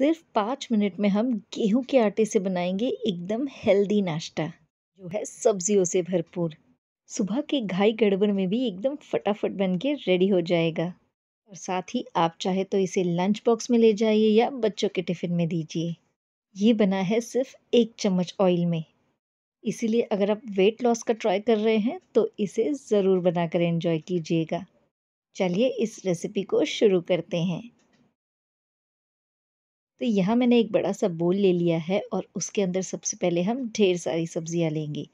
सिर्फ पाँच मिनट में हम गेहूं के आटे से बनाएंगे एकदम हेल्दी नाश्ता जो है सब्जियों से भरपूर सुबह के घाई गड़बड़ में भी एकदम फटाफट बन के रेडी हो जाएगा और साथ ही आप चाहे तो इसे लंच बॉक्स में ले जाइए या बच्चों के टिफ़िन में दीजिए ये बना है सिर्फ एक चम्मच ऑयल में इसीलिए अगर आप वेट लॉस का ट्राई कर रहे हैं तो इसे ज़रूर बनाकर एंजॉय कीजिएगा चलिए इस रेसिपी को शुरू करते हैं तो यहाँ मैंने एक बड़ा सा बोल ले लिया है और उसके अंदर सबसे पहले हम ढेर सारी सब्जियाँ लेंगे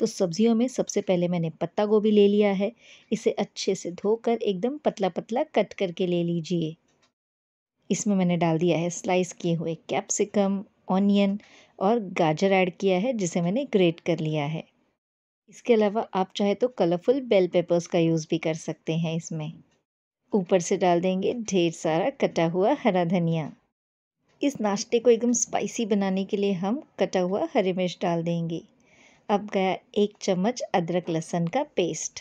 तो सब्जियों में सबसे पहले मैंने पत्ता गोभी ले लिया है इसे अच्छे से धोकर एकदम पतला पतला कट करके ले लीजिए इसमें मैंने डाल दिया है स्लाइस किए हुए कैप्सिकम ऑनियन और गाजर ऐड किया है जिसे मैंने ग्रेट कर लिया है इसके अलावा आप चाहे तो कलरफुल बेल पेपर्स का यूज़ भी कर सकते हैं इसमें ऊपर से डाल देंगे ढेर सारा कटा हुआ हरा धनिया इस नाश्ते को एकदम स्पाइसी बनाने के लिए हम कटा हुआ हरी मिर्च डाल देंगे अब गया एक चम्मच अदरक लहसन का पेस्ट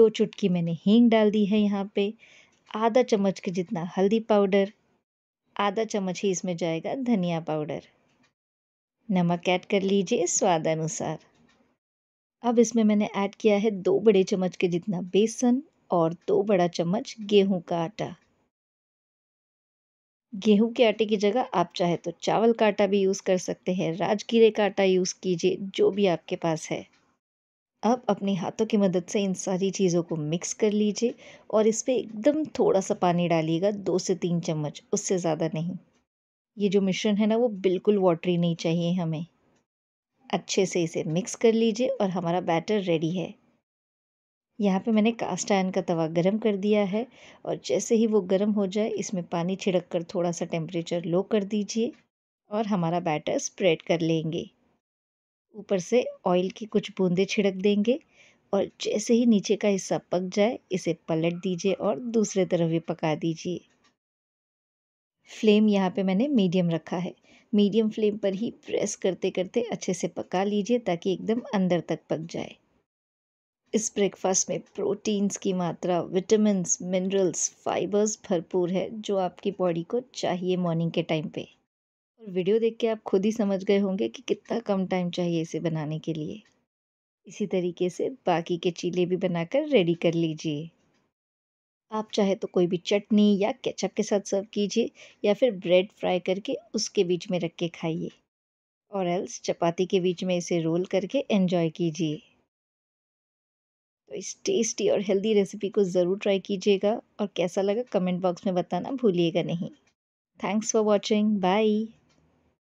दो चुटकी मैंने हींग डाल दी है यहाँ पे आधा चम्मच के जितना हल्दी पाउडर आधा चम्मच ही इसमें जाएगा धनिया पाउडर नमक ऐड कर लीजिए स्वाद अनुसार अब इसमें मैंने ऐड किया है दो बड़े चम्मच के जितना बेसन और दो बड़ा चम्मच गेहूं का आटा गेहूं के आटे की जगह आप चाहे तो चावल का आटा भी यूज़ कर सकते हैं राजगीरे का आटा यूज़ कीजिए जो भी आपके पास है अब अपने हाथों की मदद से इन सारी चीज़ों को मिक्स कर लीजिए और इस पर एकदम थोड़ा सा पानी डालिएगा दो से तीन चम्मच उससे ज़्यादा नहीं ये जो मिश्रण है ना वो बिल्कुल वाटरी नहीं चाहिए हमें अच्छे से इसे मिक्स कर लीजिए और हमारा बैटर रेडी है यहाँ पे मैंने कास्ट आयन का तवा गरम कर दिया है और जैसे ही वो गरम हो जाए इसमें पानी छिड़क कर थोड़ा सा टेम्परेचर लो कर दीजिए और हमारा बैटर स्प्रेड कर लेंगे ऊपर से ऑयल की कुछ बूंदे छिड़क देंगे और जैसे ही नीचे का हिस्सा पक जाए इसे पलट दीजिए और दूसरे तरफ भी पका दीजिए फ्लेम यहाँ पे मैंने मीडियम रखा है मीडियम फ्लेम पर ही प्रेस करते करते अच्छे से पका लीजिए ताकि एकदम अंदर तक पक जाए इस ब्रेकफास्ट में प्रोटीन्स की मात्रा विटामिन मिनरल्स फाइबर्स भरपूर है जो आपकी बॉडी को चाहिए मॉर्निंग के टाइम पे और वीडियो देख के आप खुद ही समझ गए होंगे कि कितना कम टाइम चाहिए इसे बनाने के लिए इसी तरीके से बाकी के चीले भी बनाकर रेडी कर लीजिए आप चाहे तो कोई भी चटनी या केचप के साथ सर्व कीजिए या फिर ब्रेड फ्राई करके उसके बीच में रख के खाइए और एल्स चपाती के बीच में इसे रोल करके एंजॉय कीजिए तो इस टेस्टी और हेल्दी रेसिपी को ज़रूर ट्राई कीजिएगा और कैसा लगा कमेंट बॉक्स में बताना भूलिएगा नहीं थैंक्स फॉर वॉचिंग बाय